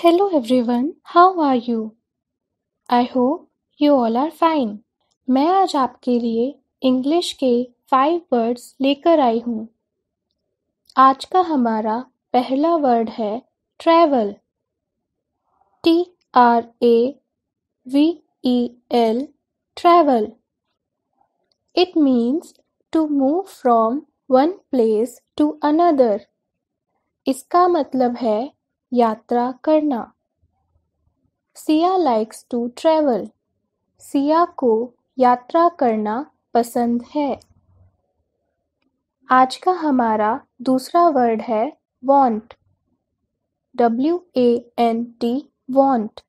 Hello everyone, how are you? I hope you all are fine. मैं आज आपके लिए इंग्लिश के फाइव वर्ड्स लेकर आई हूँ आज का हमारा पहला वर्ड है travel T R A V E L travel it means to move from one place to another इसका मतलब है यात्रा करना Siya likes to travel Siya को यात्रा करना पसंद है आज का हमारा दूसरा वर्ड है want W A N T want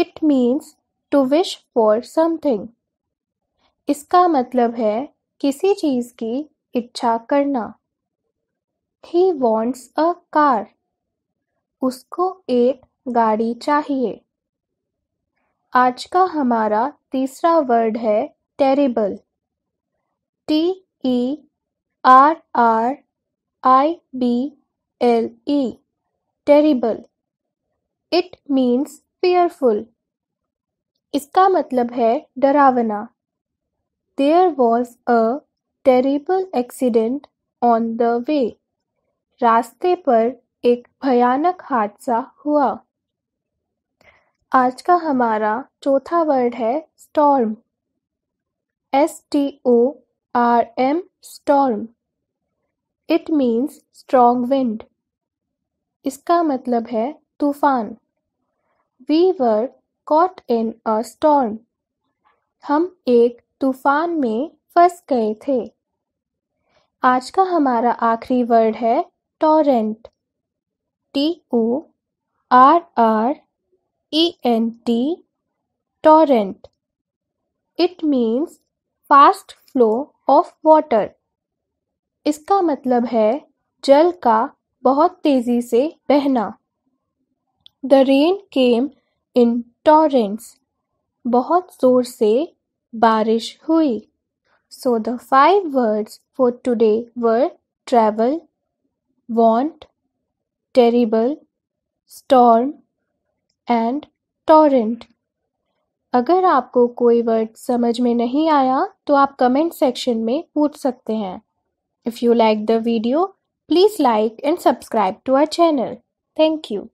it means to wish for something इसका मतलब है किसी चीज़ की इच्छा करना ही वॉन्ट्स अ कार उसको एक गाड़ी चाहिए। आज का हमारा तीसरा वर्ड है terrible T E R R I B L E terrible it means fearful इसका मतलब है डरावना there was a terrible accident on the way रास्ते पर एक भयानक हादसा हुआ आज का हमारा चौथा वर्ड है storm S T O R M storm it means strong wind इसका मतलब है तूफान we were caught in a storm हम एक तूफान में फंस गए थे आज का हमारा आखिरी वर्ड है torrent T O R R E N T torrent it means fast flow of water इसका मतलब है जल का बहुत तेजी से बहना the rain came in torrents बहुत जोर से बारिश हुई so the five words for today were travel want terrible storm and torrent अगर आपको कोई वर्ड समझ में नहीं आया तो आप कमेंट सेक्शन में पूछ सकते हैं if you like the video please like and subscribe to our channel thank you